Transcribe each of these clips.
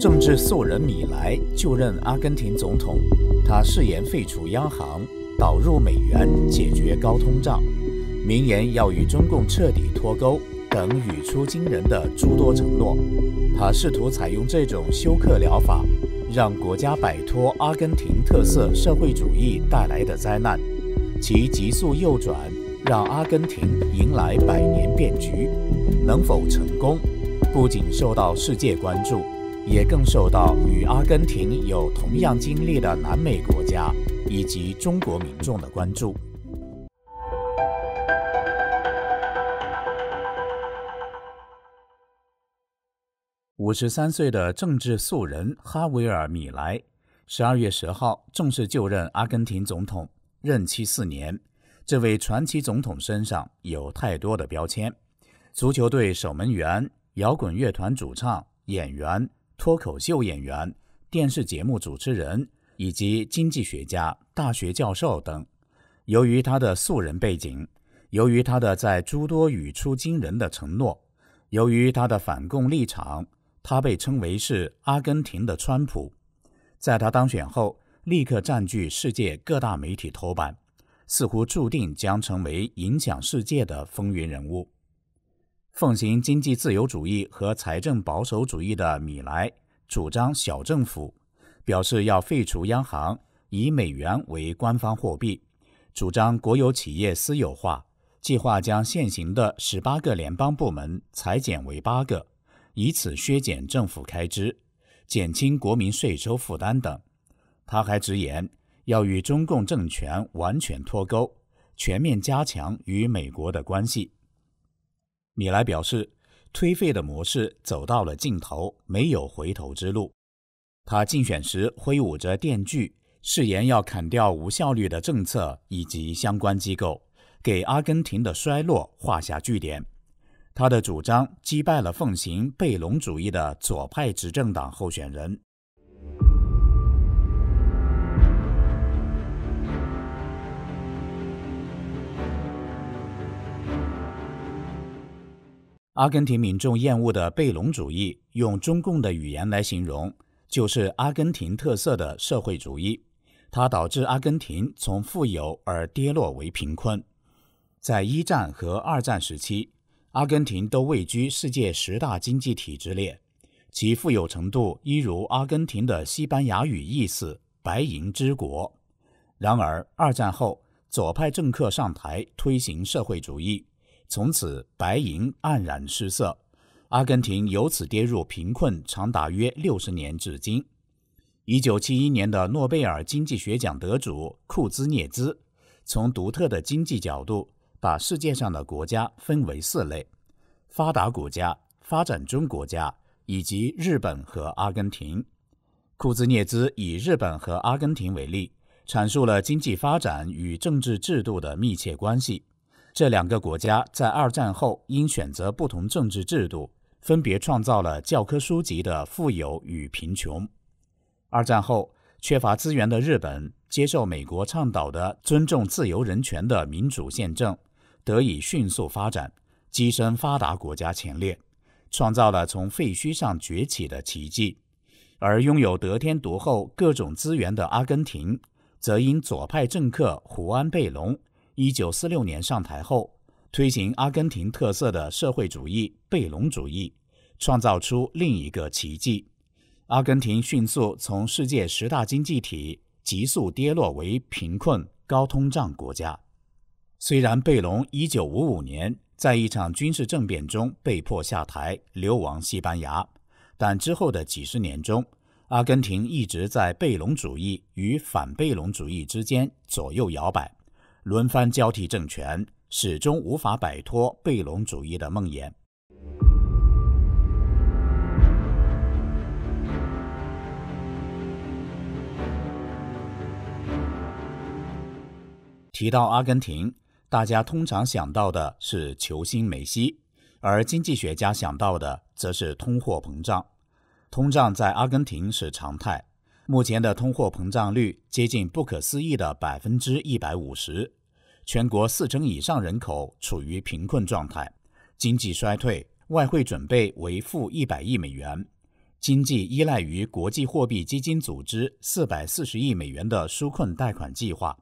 政治素人米莱就任阿根廷总统，他誓言废除央行、导入美元、解决高通胀，明言要与中共彻底脱钩等语出惊人的诸多承诺。他试图采用这种休克疗法，让国家摆脱阿根廷特色社会主义带来的灾难。其急速右转，让阿根廷迎来百年变局，能否成功，不仅受到世界关注。也更受到与阿根廷有同样经历的南美国家以及中国民众的关注。五十三岁的政治素人哈维尔·米莱，十二月十号正式就任阿根廷总统，任期四年。这位传奇总统身上有太多的标签：足球队守门员、摇滚乐团主唱、演员。脱口秀演员、电视节目主持人以及经济学家、大学教授等。由于他的素人背景，由于他的在诸多语出惊人的承诺，由于他的反共立场，他被称为是阿根廷的川普。在他当选后，立刻占据世界各大媒体头版，似乎注定将成为影响世界的风云人物。奉行经济自由主义和财政保守主义的米莱主张小政府，表示要废除央行，以美元为官方货币，主张国有企业私有化，计划将现行的十八个联邦部门裁减为八个，以此削减政府开支，减轻国民税收负担等。他还直言要与中共政权完全脱钩，全面加强与美国的关系。米莱表示，颓废的模式走到了尽头，没有回头之路。他竞选时挥舞着电锯，誓言要砍掉无效率的政策以及相关机构，给阿根廷的衰落画下句点。他的主张击败了奉行贝隆主义的左派执政党候选人。阿根廷民众厌恶的贝隆主义，用中共的语言来形容，就是阿根廷特色的社会主义。它导致阿根廷从富有而跌落为贫困。在一战和二战时期，阿根廷都位居世界十大经济体之列，其富有程度一如阿根廷的西班牙语意思“白银之国”。然而，二战后左派政客上台推行社会主义。从此，白银黯然失色，阿根廷由此跌入贫困，长达约六十年至今。一九七一年的诺贝尔经济学奖得主库兹涅兹，从独特的经济角度，把世界上的国家分为四类：发达国家、发展中国家以及日本和阿根廷。库兹涅兹以日本和阿根廷为例，阐述了经济发展与政治制度的密切关系。这两个国家在二战后因选择不同政治制度，分别创造了教科书级的富有与贫穷。二战后缺乏资源的日本，接受美国倡导的尊重自由人权的民主宪政，得以迅速发展，跻身发达国家前列，创造了从废墟上崛起的奇迹。而拥有得天独厚各种资源的阿根廷，则因左派政客胡安贝隆。一九四六年上台后，推行阿根廷特色的社会主义贝隆主义，创造出另一个奇迹。阿根廷迅速从世界十大经济体急速跌落为贫困高通胀国家。虽然贝隆一九五五年在一场军事政变中被迫下台，流亡西班牙，但之后的几十年中，阿根廷一直在贝隆主义与反贝隆主义之间左右摇摆。轮番交替政权，始终无法摆脱贝隆主义的梦魇。提到阿根廷，大家通常想到的是球星梅西，而经济学家想到的则是通货膨胀。通胀在阿根廷是常态。目前的通货膨胀率接近不可思议的百分之一百五十，全国四成以上人口处于贫困状态，经济衰退，外汇准备为负一百亿美元，经济依赖于国际货币基金组织四百四十亿美元的纾困贷款计划。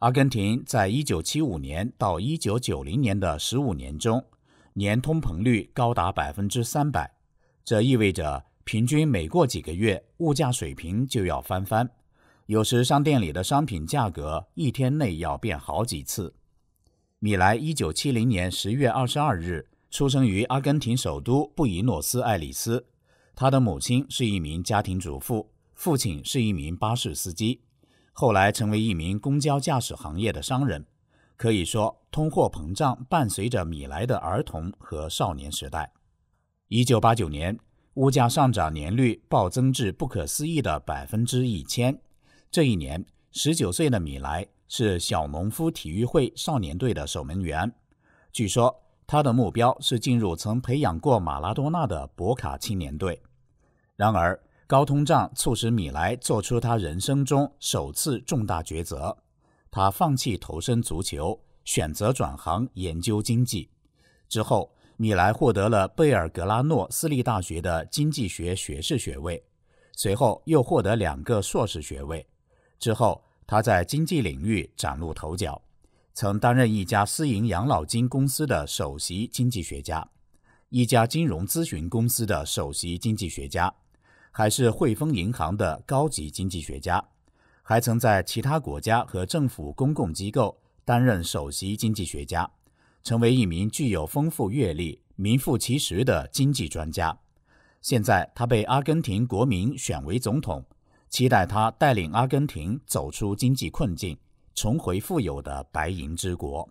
阿根廷在一九七五年到一九九零年的十五年中，年通膨率高达百分之三百，这意味着。平均每过几个月，物价水平就要翻番。有时商店里的商品价格一天内要变好几次。米莱一九七零年十月二十二日出生于阿根廷首都布宜诺斯艾利斯，他的母亲是一名家庭主妇，父亲是一名巴士司机，后来成为一名公交驾驶行业的商人。可以说，通货膨胀伴随着米莱的儿童和少年时代。一九八九年。物价上涨年率暴增至不可思议的百分之一千。这一年，十九岁的米莱是小农夫体育会少年队的守门员。据说他的目标是进入曾培养过马拉多纳的博卡青年队。然而，高通胀促使米莱做出他人生中首次重大抉择：他放弃投身足球，选择转行研究经济。之后。米莱获得了贝尔格拉诺私立大学的经济学学士学位，随后又获得两个硕士学位。之后，他在经济领域崭露头角，曾担任一家私营养老金公司的首席经济学家，一家金融咨询公司的首席经济学家，还是汇丰银行的高级经济学家，还曾在其他国家和政府公共机构担任首席经济学家。成为一名具有丰富阅历、名副其实的经济专家。现在，他被阿根廷国民选为总统，期待他带领阿根廷走出经济困境，重回富有的“白银之国”。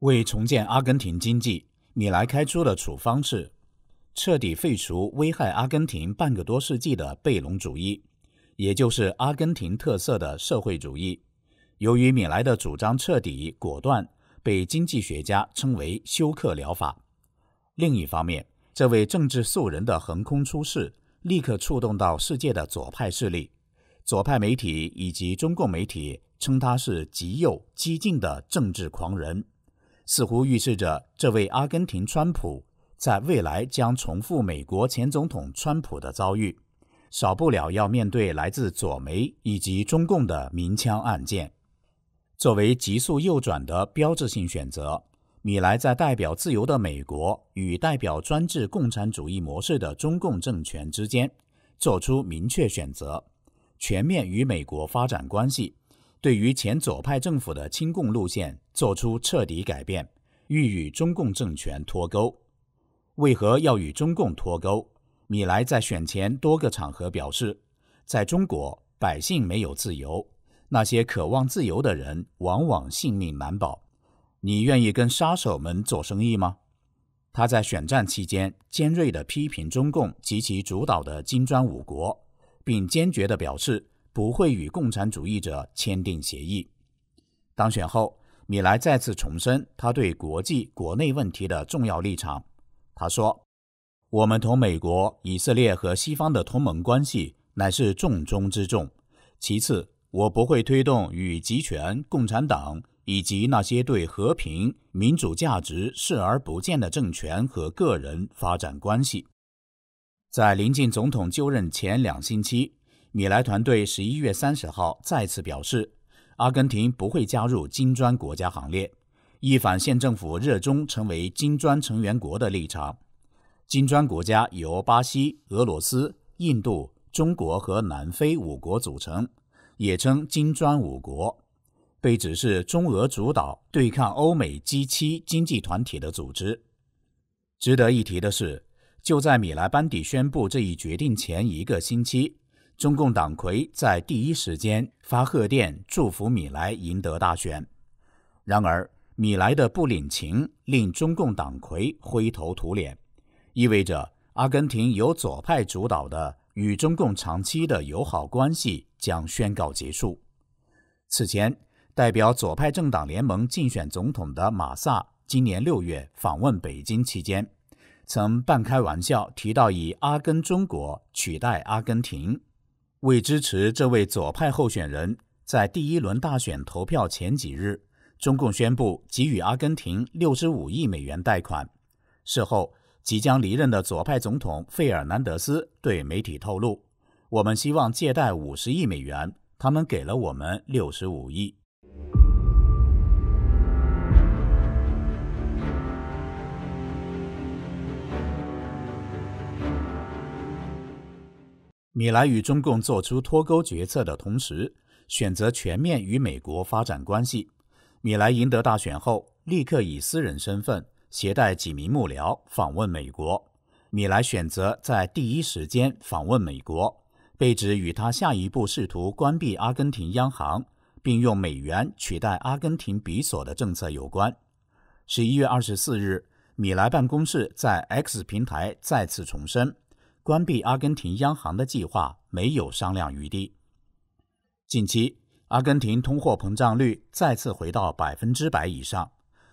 为重建阿根廷经济，米莱开出的处方是。彻底废除危害阿根廷半个多世纪的贝隆主义，也就是阿根廷特色的社会主义。由于米莱的主张彻底果断，被经济学家称为“休克疗法”。另一方面，这位政治素人的横空出世，立刻触动到世界的左派势力，左派媒体以及中共媒体称他是极右激进的政治狂人，似乎预示着这位阿根廷“川普”。在未来将重复美国前总统川普的遭遇，少不了要面对来自左媒以及中共的明枪暗箭。作为急速右转的标志性选择，米莱在代表自由的美国与代表专制共产主义模式的中共政权之间做出明确选择，全面与美国发展关系，对于前左派政府的亲共路线做出彻底改变，欲与中共政权脱钩。为何要与中共脱钩？米莱在选前多个场合表示，在中国百姓没有自由，那些渴望自由的人往往性命难保。你愿意跟杀手们做生意吗？他在选战期间尖锐地批评中共及其主导的金砖五国，并坚决地表示不会与共产主义者签订协议。当选后，米莱再次重申他对国际国内问题的重要立场。他说：“我们同美国、以色列和西方的同盟关系乃是重中之重。其次，我不会推动与集权共产党以及那些对和平、民主价值视而不见的政权和个人发展关系。”在临近总统就任前两星期，米莱团队十一月三十号再次表示，阿根廷不会加入金砖国家行列。一反县政府热衷成为金砖成员国的立场。金砖国家由巴西、俄罗斯、印度、中国和南非五国组成，也称金砖五国，被指是中俄主导对抗欧美 G 七经济团体的组织。值得一提的是，就在米莱班底宣布这一决定前一个星期，中共党魁在第一时间发贺电祝福米莱赢得大选。然而。米莱的不领情令中共党魁灰头土脸，意味着阿根廷由左派主导的与中共长期的友好关系将宣告结束。此前，代表左派政党联盟竞选总统的马萨，今年六月访问北京期间，曾半开玩笑提到以“阿根中国”取代阿根廷。为支持这位左派候选人，在第一轮大选投票前几日。中共宣布给予阿根廷六十五亿美元贷款。事后，即将离任的左派总统费尔南德斯对媒体透露：“我们希望借贷五十亿美元，他们给了我们六十五亿。”米莱与中共做出脱钩决策的同时，选择全面与美国发展关系。米莱赢得大选后，立刻以私人身份携带几名幕僚访问美国。米莱选择在第一时间访问美国，被指与他下一步试图关闭阿根廷央行，并用美元取代阿根廷比索的政策有关。十一月二十四日，米莱办公室在 X 平台再次重申，关闭阿根廷央行的计划没有商量余地。近期。阿根廷通货膨胀率再次回到百分之百以上，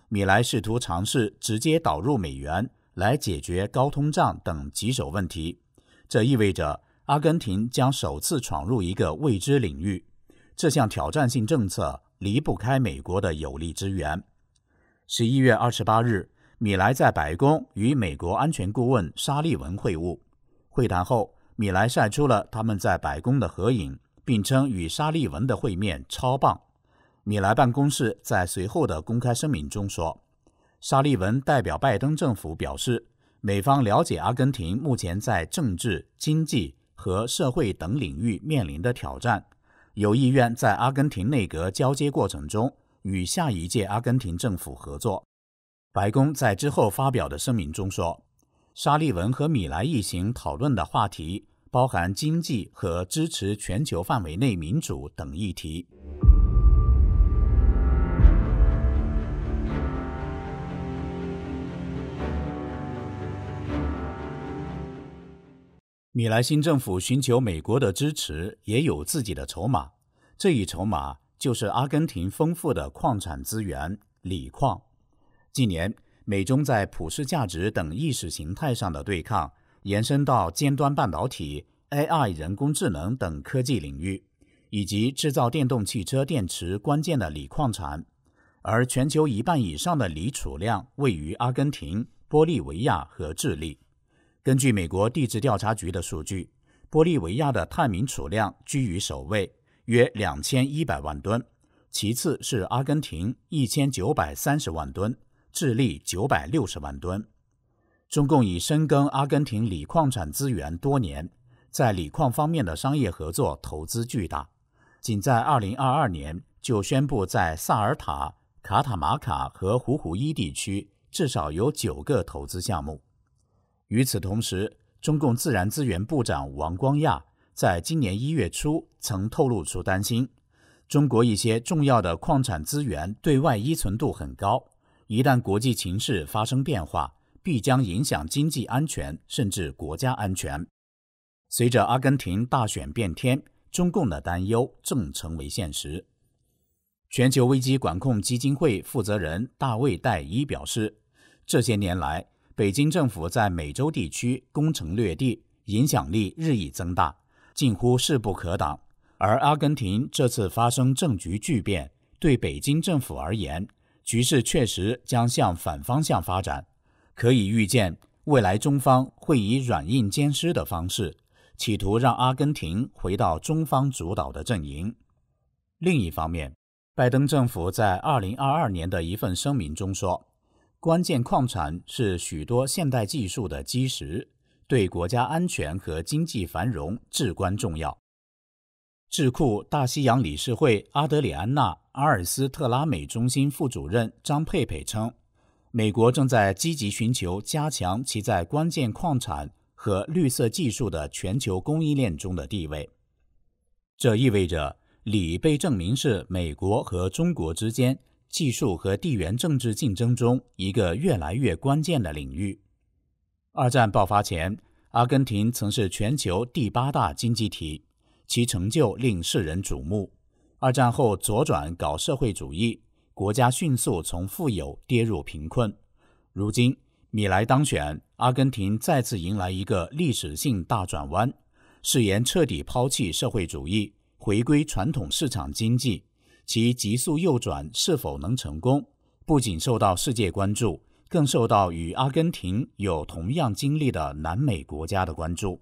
米莱试图尝试直接导入美元来解决高通胀等棘手问题。这意味着阿根廷将首次闯入一个未知领域。这项挑战性政策离不开美国的有力支援。十一月二十八日，米莱在白宫与美国安全顾问沙利文会晤。会谈后，米莱晒出了他们在白宫的合影。并称与沙利文的会面超棒。米莱办公室在随后的公开声明中说，沙利文代表拜登政府表示，美方了解阿根廷目前在政治、经济和社会等领域面临的挑战，有意愿在阿根廷内阁交接过程中与下一届阿根廷政府合作。白宫在之后发表的声明中说，沙利文和米莱一行讨论的话题。包含经济和支持全球范围内民主等议题。米莱新政府寻求美国的支持，也有自己的筹码。这一筹码就是阿根廷丰富的矿产资源——锂矿。近年，美中在普世价值等意识形态上的对抗。延伸到尖端半导体、AI、人工智能等科技领域，以及制造电动汽车电池关键的锂矿产。而全球一半以上的锂储量位于阿根廷、玻利维亚和智利。根据美国地质调查局的数据，玻利维亚的探明储量居于首位，约两千一百万吨；其次是阿根廷一千九百三十万吨，智利九百六十万吨。中共已深耕阿根廷锂矿产资源多年，在锂矿方面的商业合作投资巨大。仅在2022年，就宣布在萨尔塔、卡塔马卡和胡胡伊地区至少有九个投资项目。与此同时，中共自然资源部长王光亚在今年一月初曾透露出担心：中国一些重要的矿产资源对外依存度很高，一旦国际形势发生变化。必将影响经济安全，甚至国家安全。随着阿根廷大选变天，中共的担忧正成为现实。全球危机管控基金会负责人大卫·戴伊表示：“这些年来，北京政府在美洲地区攻城略地，影响力日益增大，近乎势不可挡。而阿根廷这次发生政局巨变，对北京政府而言，局势确实将向反方向发展。”可以预见，未来中方会以软硬兼施的方式，企图让阿根廷回到中方主导的阵营。另一方面，拜登政府在二零二二年的一份声明中说：“关键矿产是许多现代技术的基石，对国家安全和经济繁荣至关重要。”智库大西洋理事会阿德里安娜·阿尔斯特拉美中心副主任张佩佩称。美国正在积极寻求加强其在关键矿产和绿色技术的全球供应链中的地位。这意味着锂被证明是美国和中国之间技术和地缘政治竞争中一个越来越关键的领域。二战爆发前，阿根廷曾是全球第八大经济体，其成就令世人瞩目。二战后左转搞社会主义。国家迅速从富有跌入贫困。如今，米莱当选，阿根廷再次迎来一个历史性大转弯，誓言彻底抛弃社会主义，回归传统市场经济。其急速右转是否能成功，不仅受到世界关注，更受到与阿根廷有同样经历的南美国家的关注。